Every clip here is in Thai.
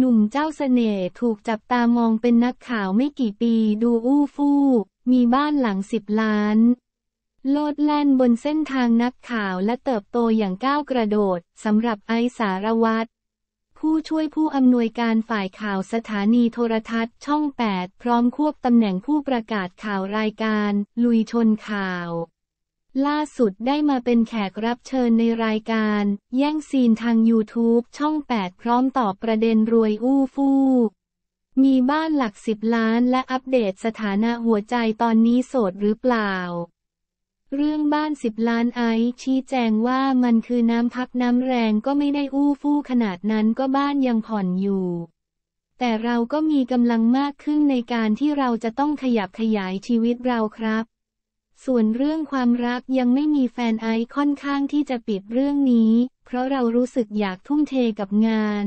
หนุ่มเจ้าเสน่ห์ถูกจับตามองเป็นนักข่าวไม่กี่ปีดูอู้ฟู่มีบ้านหลังสิบล้าน โลดแล่นบนเส้นทางนักข่าวและเติบโตอย่างก้าวกระโดด สำหรับไอสารวัตรผู้ช่วยผู้อำนวยการฝ่ายข่าวสถานีโทรทัศน์ ช่อง 8 พร้อมควบตำแหน่งผู้ประกาศข่าวรายการ ลุยชนข่าวล่าสุดได้มาเป็นแขกรับเชิญในรายการ แย่งซีนทาง YouTube ช่อง 8 พร้อมตอบประเด็นรวยอู้ฟู่ มีบ้านหลักสิบล้านและอัปเดตสถานะหัวใจตอนนี้โสดหรือเปล่า เรื่องบ้านสิบล้านไอชี้แจงว่ามันคือน้ำพักน้ำแรงก็ไม่ได้อู้ฟู่ขนาดนั้นก็บ้านยังผ่อนอยู่ แต่เราก็มีกำลังมากขึ้นในการที่เราจะต้องขยับขยายชีวิตเราครับส่วนเรื่องความรักยังไม่มีแฟนไอค่อนข้างที่จะปิดเรื่องนี้ เพราะเรารู้สึกอยากทุ่มเทกับงาน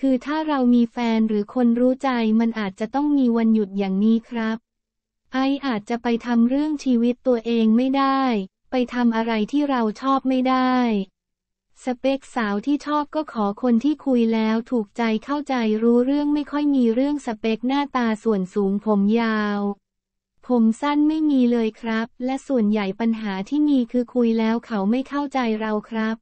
คือถ้าเรามีแฟนหรือคนรู้ใจมันอาจจะต้องมีวันหยุดอย่างนี้ครับ ไออาจจะไปทำเรื่องชีวิตตัวเองไม่ได้ ไปทำอะไรที่เราชอบไม่ได้ สเปคสาวที่ชอบก็ขอคนที่คุยแล้วถูกใจเข้าใจรู้เรื่องไม่ค่อยมีเรื่องสเปคหน้าตาส่วนสูงผมยาวผมสั้นไม่มีเลยครับ และส่วนใหญ่ปัญหาที่มีคือคุยแล้วเขาไม่เข้าใจเราครับ